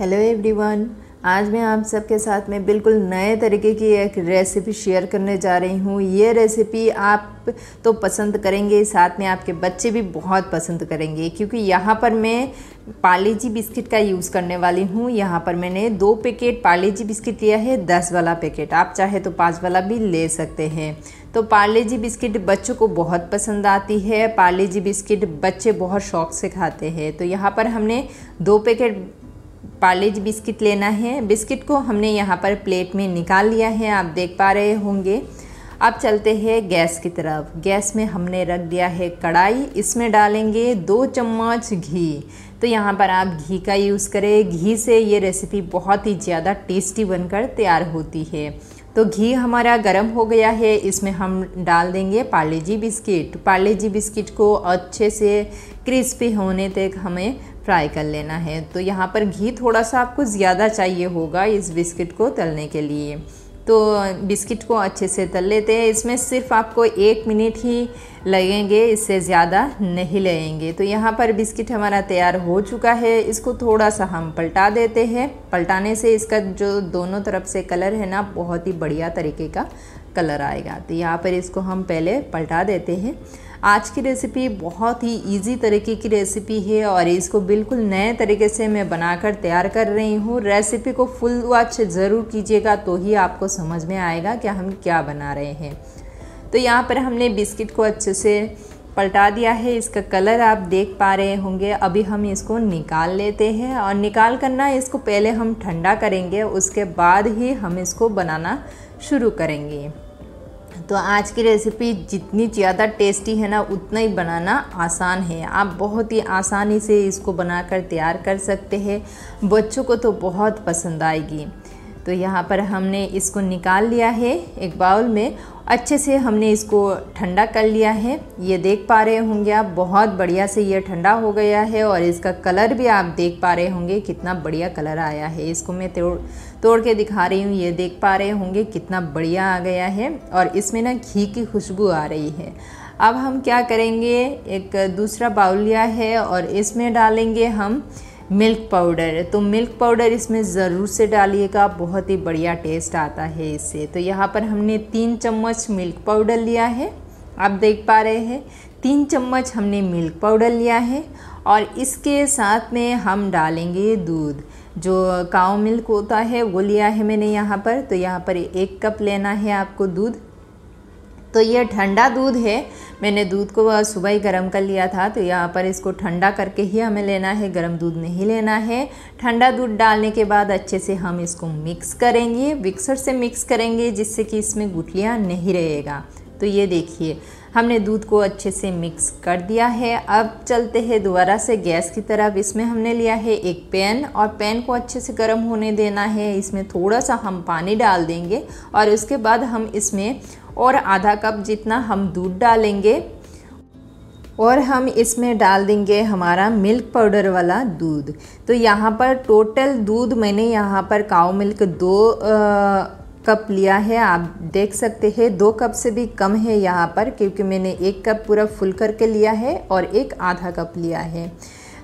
hello everyone आज मैं आप सबके साथ में बिल्कुल नए तरीके की एक रेसिपी शेयर करने जा रही हूँ ये रेसिपी आप तो पसंद करेंगे साथ में आपके बच्चे भी बहुत पसंद करेंगे क्योंकि यहाँ पर मैं पार्ले जी बिस्किट का यूज़ करने वाली हूँ यहाँ पर मैंने दो पैकेट पार्ले जी बिस्किट लिया है दस वाला पैकेट आप चाहे तो पाँच वाला भी ले सकते हैं तो पार्ले जी बिस्किट बच्चों को बहुत पसंद आती है पार्ले जी बिस्किट बच्चे बहुत शौक से खाते हैं तो यहाँ पर हमने दो पैकेट पार्ले जी बिस्किट लेना है बिस्किट को हमने यहाँ पर प्लेट में निकाल लिया है आप देख पा रहे होंगे अब चलते हैं गैस की तरफ गैस में हमने रख दिया है कढ़ाई इसमें डालेंगे दो चम्मच घी तो यहाँ पर आप घी का यूज़ करें घी से ये रेसिपी बहुत ही ज़्यादा टेस्टी बनकर तैयार होती है तो घी हमारा गर्म हो गया है इसमें हम डाल देंगे पार्ले जी बिस्किट पार्ले जी बिस्किट को अच्छे से क्रिस्पी होने तक हमें फ्राई कर लेना है तो यहाँ पर घी थोड़ा सा आपको ज़्यादा चाहिए होगा इस बिस्किट को तलने के लिए तो बिस्किट को अच्छे से तल लेते हैं इसमें सिर्फ आपको एक मिनट ही लगेंगे इससे ज़्यादा नहीं लगेंगे तो यहाँ पर बिस्किट हमारा तैयार हो चुका है इसको थोड़ा सा हम पलटा देते हैं पलटाने से इसका जो दोनों तरफ से कलर है ना बहुत ही बढ़िया तरीके का कलर आएगा तो यहाँ पर इसको हम पहले पलटा देते हैं आज की रेसिपी बहुत ही इजी तरीके की रेसिपी है और इसको बिल्कुल नए तरीके से मैं बनाकर तैयार कर रही हूँ रेसिपी को फुल वॉच ज़रूर कीजिएगा तो ही आपको समझ में आएगा कि हम क्या बना रहे हैं तो यहाँ पर हमने बिस्किट को अच्छे से पलटा दिया है इसका कलर आप देख पा रहे होंगे अभी हम इसको निकाल लेते हैं और निकाल करना इसको पहले हम ठंडा करेंगे उसके बाद ही हम इसको बनाना शुरू करेंगे तो आज की रेसिपी जितनी ज़्यादा टेस्टी है ना उतना ही बनाना आसान है आप बहुत ही आसानी से इसको बनाकर तैयार कर सकते हैं बच्चों को तो बहुत पसंद आएगी तो यहाँ पर हमने इसको निकाल लिया है एक बाउल में अच्छे से हमने इसको ठंडा कर लिया है ये देख पा रहे होंगे आप बहुत बढ़िया से ये ठंडा हो गया है और इसका कलर भी आप देख पा रहे होंगे कितना बढ़िया कलर आया है इसको मैं तोड़ तोड़ के दिखा रही हूँ ये देख पा रहे होंगे कितना बढ़िया आ गया है और इसमें ना घी की खुशबू आ रही है अब हम क्या करेंगे एक दूसरा बाउल लिया है और इसमें डालेंगे हम मिल्क पाउडर है तो मिल्क पाउडर इसमें ज़रूर से डालिएगा बहुत ही बढ़िया टेस्ट आता है इससे तो यहाँ पर हमने तीन चम्मच मिल्क पाउडर लिया है आप देख पा रहे हैं तीन चम्मच हमने मिल्क पाउडर लिया है और इसके साथ में हम डालेंगे दूध जो काव मिल्क होता है वो लिया है मैंने यहाँ पर तो यहाँ पर एक कप लेना है आपको दूध तो ये ठंडा दूध है मैंने दूध को सुबह ही गर्म कर लिया था तो यहाँ पर इसको ठंडा करके ही हमें लेना है गर्म दूध नहीं लेना है ठंडा दूध डालने के बाद अच्छे से हम इसको मिक्स करेंगे मिक्सर से मिक्स करेंगे जिससे कि इसमें गुठलियाँ नहीं रहेगा तो ये देखिए हमने दूध को अच्छे से मिक्स कर दिया है अब चलते हैं दोबारा से गैस की तरफ इसमें हमने लिया है एक पैन और पैन को अच्छे से गर्म होने देना है इसमें थोड़ा सा हम पानी डाल देंगे और उसके बाद हम इसमें और आधा कप जितना हम दूध डालेंगे और हम इसमें डाल देंगे हमारा मिल्क पाउडर वाला दूध तो यहाँ पर टोटल दूध मैंने यहाँ पर काओ मिल्क दो आ, कप लिया है आप देख सकते हैं दो कप से भी कम है यहाँ पर क्योंकि मैंने एक कप पूरा फुल करके लिया है और एक आधा कप लिया है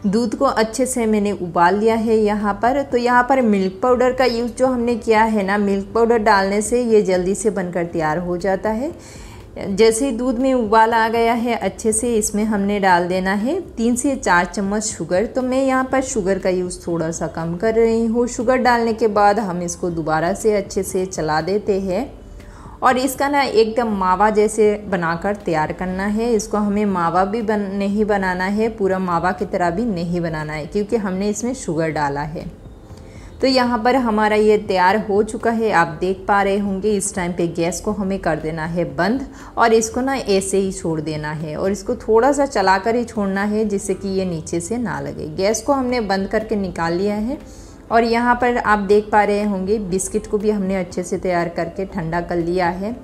दूध को अच्छे से मैंने उबाल लिया है यहाँ पर तो यहाँ पर मिल्क पाउडर का यूज़ जो हमने किया है ना मिल्क पाउडर डालने से ये जल्दी से बनकर तैयार हो जाता है जैसे ही दूध में उबाल आ गया है अच्छे से इसमें हमने डाल देना है तीन से चार चम्मच शुगर तो मैं यहाँ पर शुगर का यूज़ थोड़ा सा कम कर रही हूँ शुगर डालने के बाद हम इसको दोबारा से अच्छे से चला देते हैं और इसका ना एकदम मावा जैसे बनाकर तैयार करना है इसको हमें मावा भी बन नहीं बनाना है पूरा मावा की तरह भी नहीं बनाना है क्योंकि हमने इसमें शुगर डाला है तो यहाँ पर हमारा ये तैयार हो चुका है आप देख पा रहे होंगे इस टाइम पे गैस को हमें कर देना है बंद और इसको ना ऐसे ही छोड़ देना है और इसको थोड़ा सा चलाकर ही छोड़ना है जिससे कि ये नीचे से ना लगे गैस को हमने बंद करके निकाल लिया है और यहाँ पर आप देख पा रहे होंगे बिस्किट को भी हमने अच्छे से तैयार करके ठंडा कर लिया है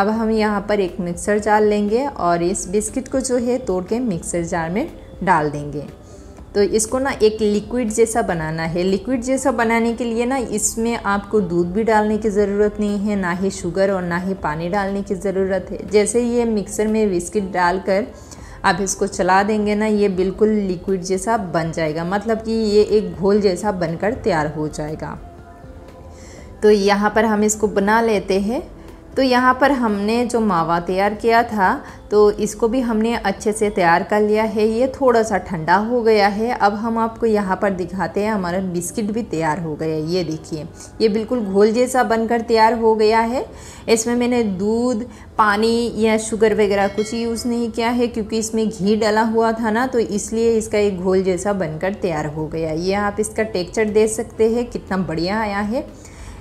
अब हम यहाँ पर एक मिक्सर जार लेंगे और इस बिस्किट को जो है तोड़ के मिक्सर जार में डाल देंगे तो इसको ना एक लिक्विड जैसा बनाना है लिक्विड जैसा बनाने के लिए ना इसमें आपको दूध भी डालने की ज़रूरत नहीं है ना ही शुगर और ना ही पानी डालने की ज़रूरत है जैसे ये मिक्सर में बिस्किट डालकर आप इसको चला देंगे ना ये बिल्कुल लिक्विड जैसा बन जाएगा मतलब कि ये एक घोल जैसा बनकर तैयार हो जाएगा तो यहाँ पर हम इसको बना लेते हैं तो यहाँ पर हमने जो मावा तैयार किया था तो इसको भी हमने अच्छे से तैयार कर लिया है ये थोड़ा सा ठंडा हो गया है अब हम आपको यहाँ पर दिखाते हैं हमारा बिस्किट भी तैयार हो गया है ये देखिए ये बिल्कुल घोल जैसा बनकर तैयार हो गया है इसमें मैंने दूध पानी या शुगर वगैरह कुछ यूज़ नहीं किया है क्योंकि इसमें घी डला हुआ था ना तो इसलिए इसका एक घोल जैसा बनकर तैयार हो गया ये आप इसका टेक्चर देख सकते हैं कितना बढ़िया आया है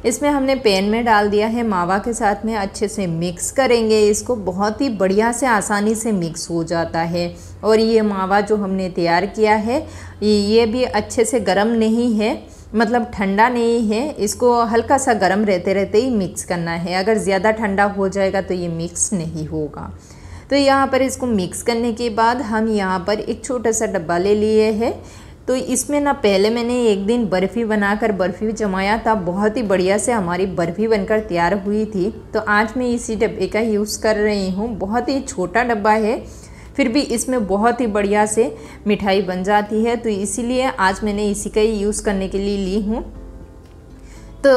इसमें हमने पैन में डाल दिया है मावा के साथ में अच्छे से मिक्स करेंगे इसको बहुत ही बढ़िया से आसानी से मिक्स हो जाता है और ये मावा जो हमने तैयार किया है ये भी अच्छे से गर्म नहीं है मतलब ठंडा नहीं है इसको हल्का सा गर्म रहते रहते ही मिक्स करना है अगर ज़्यादा ठंडा हो जाएगा तो ये मिक्स नहीं होगा तो यहाँ पर इसको मिक्स करने के बाद हम यहाँ पर एक छोटा सा डब्बा ले लिए है तो इसमें ना पहले मैंने एक दिन बर्फ़ी बनाकर बर्फ़ी जमाया था बहुत ही बढ़िया से हमारी बर्फ़ी बनकर तैयार हुई थी तो आज मैं इसी डब्बे का यूज़ कर रही हूँ बहुत ही छोटा डब्बा है फिर भी इसमें बहुत ही बढ़िया से मिठाई बन जाती है तो इसीलिए आज मैंने इसी का ही यूज़ करने के लिए ली हूँ तो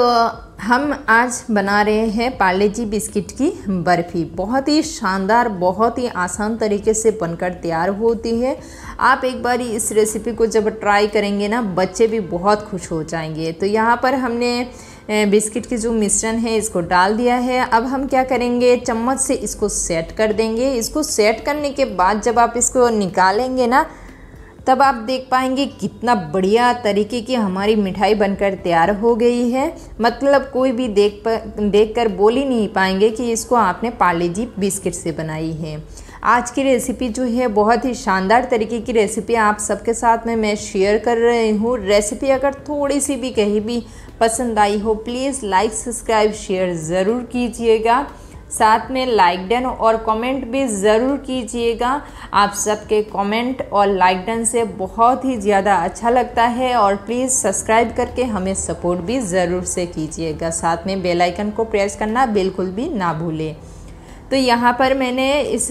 हम आज बना रहे हैं पार्ले जी बिस्किट की बर्फ़ी बहुत ही शानदार बहुत ही आसान तरीके से बनकर तैयार होती है आप एक बार इस रेसिपी को जब ट्राई करेंगे ना बच्चे भी बहुत खुश हो जाएंगे तो यहाँ पर हमने बिस्किट की जो मिश्रण है इसको डाल दिया है अब हम क्या करेंगे चम्मच से इसको सेट कर देंगे इसको सेट करने के बाद जब आप इसको निकालेंगे ना तब आप देख पाएंगे कितना बढ़िया तरीके की हमारी मिठाई बनकर तैयार हो गई है मतलब कोई भी देख पर देख कर बोल ही नहीं पाएंगे कि इसको आपने पाले जी बिस्किट से बनाई है आज की रेसिपी जो है बहुत ही शानदार तरीके की रेसिपी आप सबके साथ में मैं शेयर कर रही हूँ रेसिपी अगर थोड़ी सी भी कहीं भी पसंद आई हो प्लीज़ लाइक सब्सक्राइब शेयर ज़रूर कीजिएगा साथ में लाइक डन और कमेंट भी ज़रूर कीजिएगा आप सबके कमेंट और लाइक डन से बहुत ही ज़्यादा अच्छा लगता है और प्लीज़ सब्सक्राइब करके हमें सपोर्ट भी ज़रूर से कीजिएगा साथ में बेल आइकन को प्रेस करना बिल्कुल भी ना भूलें तो यहाँ पर मैंने इस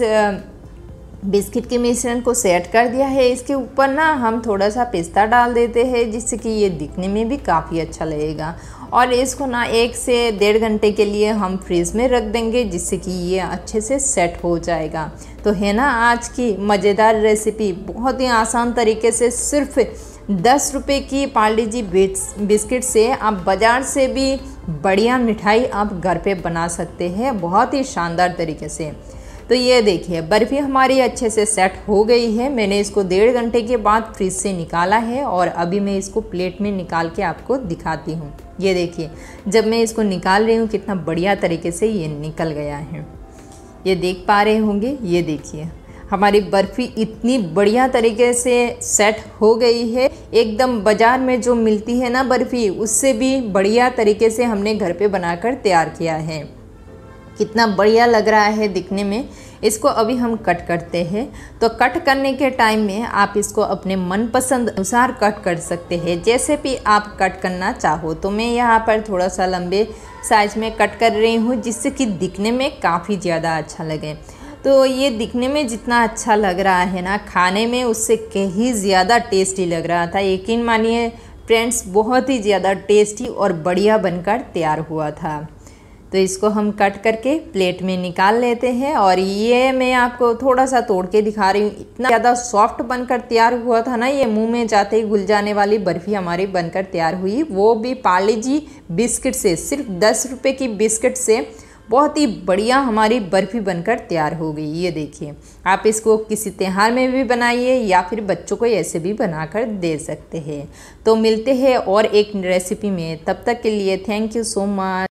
बिस्किट के मिश्रण को सेट कर दिया है इसके ऊपर ना हम थोड़ा सा पिस्ता डाल देते हैं जिससे कि ये दिखने में भी काफ़ी अच्छा लगेगा और इसको ना एक से डेढ़ घंटे के लिए हम फ्रिज में रख देंगे जिससे कि ये अच्छे से सेट हो जाएगा तो है ना आज की मज़ेदार रेसिपी बहुत ही आसान तरीके से सिर्फ दस रुपये की पार्ले जी बिस्किट से आप बाज़ार से भी बढ़िया मिठाई आप घर पे बना सकते हैं बहुत ही शानदार तरीके से तो ये देखिए बर्फ़ी हमारी अच्छे से सेट हो गई है मैंने इसको डेढ़ घंटे के बाद फ्रिज से निकाला है और अभी मैं इसको प्लेट में निकाल के आपको दिखाती हूँ ये देखिए जब मैं इसको निकाल रही हूँ कितना बढ़िया तरीके से ये निकल गया है ये देख पा रहे होंगे ये देखिए हमारी बर्फ़ी इतनी बढ़िया तरीके से सेट हो गई है एकदम बाज़ार में जो मिलती है ना बर्फ़ी उससे भी बढ़िया तरीके से हमने घर पे बनाकर तैयार किया है कितना बढ़िया लग रहा है दिखने में इसको अभी हम कट करते हैं तो कट करने के टाइम में आप इसको अपने मनपसंद अनुसार कट कर सकते हैं जैसे भी आप कट करना चाहो तो मैं यहाँ पर थोड़ा सा लंबे साइज़ में कट कर रही हूँ जिससे कि दिखने में काफ़ी ज़्यादा अच्छा लगे तो ये दिखने में जितना अच्छा लग रहा है ना खाने में उससे कहीं ज़्यादा टेस्टी लग रहा था यकीन मानिए फ्रेंड्स बहुत ही ज़्यादा टेस्टी और बढ़िया बनकर तैयार हुआ था तो इसको हम कट करके प्लेट में निकाल लेते हैं और ये मैं आपको थोड़ा सा तोड़ के दिखा रही हूँ इतना ज़्यादा सॉफ्ट बनकर तैयार हुआ था ना ये मुंह में जाते ही घुल जाने वाली बर्फ़ी हमारी बनकर तैयार हुई वो भी पाली जी बिस्किट से सिर्फ दस रुपये की बिस्किट से बहुत ही बढ़िया हमारी बर्फ़ी बनकर तैयार हो गई ये देखिए आप इसको किसी त्यौहार में भी बनाइए या फिर बच्चों को ऐसे भी बनाकर दे सकते हैं तो मिलते हैं और एक रेसिपी में तब तक के लिए थैंक यू सो मच